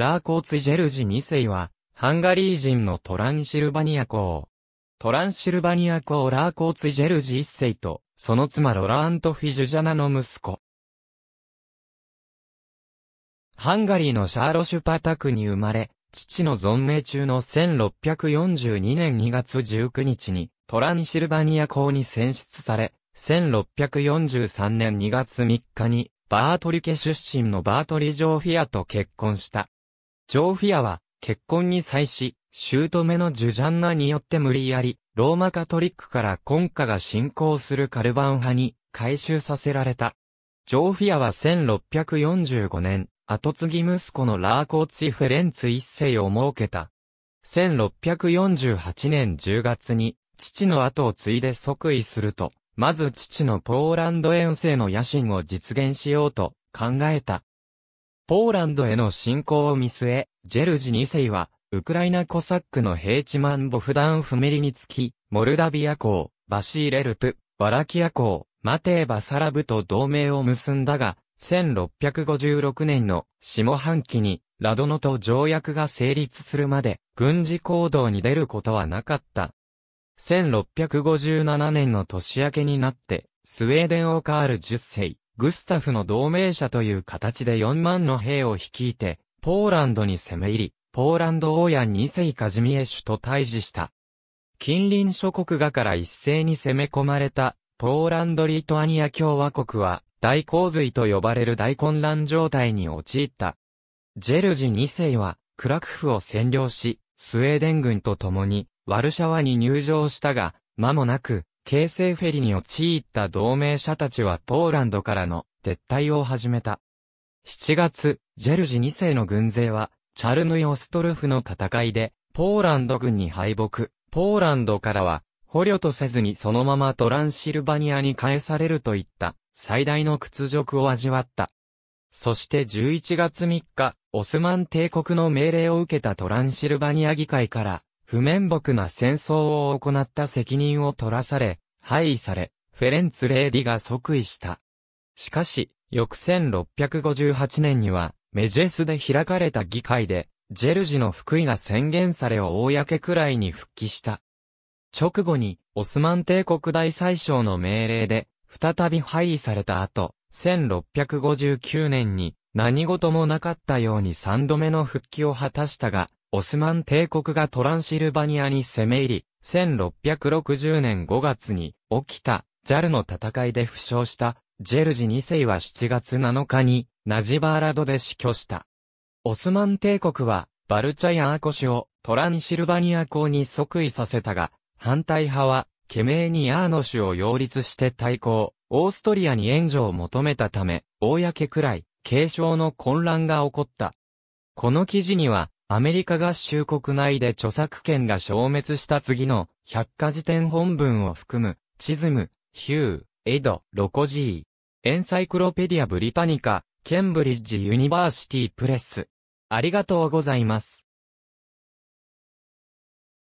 ラーコーツジェルジ2世は、ハンガリー人のトランシルバニア公。トランシルバニア公ラーコーツジェルジ1世と、その妻ロラント・フィジュジャナの息子。ハンガリーのシャーロシュパタクに生まれ、父の存命中の1642年2月19日に、トランシルバニア公に選出され、1643年2月3日に、バートリ家出身のバートリ・ジョーフィアと結婚した。ジョーフィアは、結婚に際し、姑のジュジャンナによって無理やり、ローマカトリックから婚家が信仰するカルバン派に改修させられた。ジョーフィアは1645年、後継ぎ息子のラーコーツィ・フェレンツ一世を設けた。1648年10月に、父の後を継いで即位すると、まず父のポーランド遠征の野心を実現しようと考えた。ポーランドへの侵攻を見据え、ジェルジ2世は、ウクライナコサックのヘイチマンボフダンフメリにつき、モルダビア港、バシーレルプ、ワラキア港、マテーバサラブと同盟を結んだが、1656年の下半期に、ラドノと条約が成立するまで、軍事行動に出ることはなかった。1657年の年明けになって、スウェーデンオカール10世、グスタフの同盟者という形で4万の兵を率いて、ポーランドに攻め入り、ポーランド王や2世カジミエシュと対峙した。近隣諸国がから一斉に攻め込まれた、ポーランド・リトアニア共和国は、大洪水と呼ばれる大混乱状態に陥った。ジェルジ2世は、クラクフを占領し、スウェーデン軍と共に、ワルシャワに入城したが、間もなく、形成フェリに陥った同盟者たちはポーランドからの撤退を始めた。7月、ジェルジ2世の軍勢は、チャルヌイ・オストルフの戦いで、ポーランド軍に敗北。ポーランドからは、捕虜とせずにそのままトランシルバニアに返されるといった、最大の屈辱を味わった。そして11月3日、オスマン帝国の命令を受けたトランシルバニア議会から、不面目な戦争を行った責任を取らされ、廃位され、フェレンツ・レーディが即位した。しかし、翌1658年には、メジェスで開かれた議会で、ジェルジの福井が宣言され公くらいに復帰した。直後に、オスマン帝国大宰相の命令で、再び廃位された後、1659年に、何事もなかったように三度目の復帰を果たしたが、オスマン帝国がトランシルバニアに攻め入り、1660年5月に起きたジャルの戦いで負傷したジェルジ2世は7月7日にナジバーラドで死去した。オスマン帝国はバルチャヤーコ氏をトランシルバニア公に即位させたが、反対派はケメーニアーノ氏を擁立して対抗、オーストリアに援助を求めたため、公くらい、継承の混乱が起こった。この記事には、アメリカ合衆国内で著作権が消滅した次の百科事典本文を含む、チズム、ヒュー、エド、ロコジー、エンサイクロペディア・ブリタニカ、ケンブリッジ・ユニバーシティ・プレス。ありがとうございます。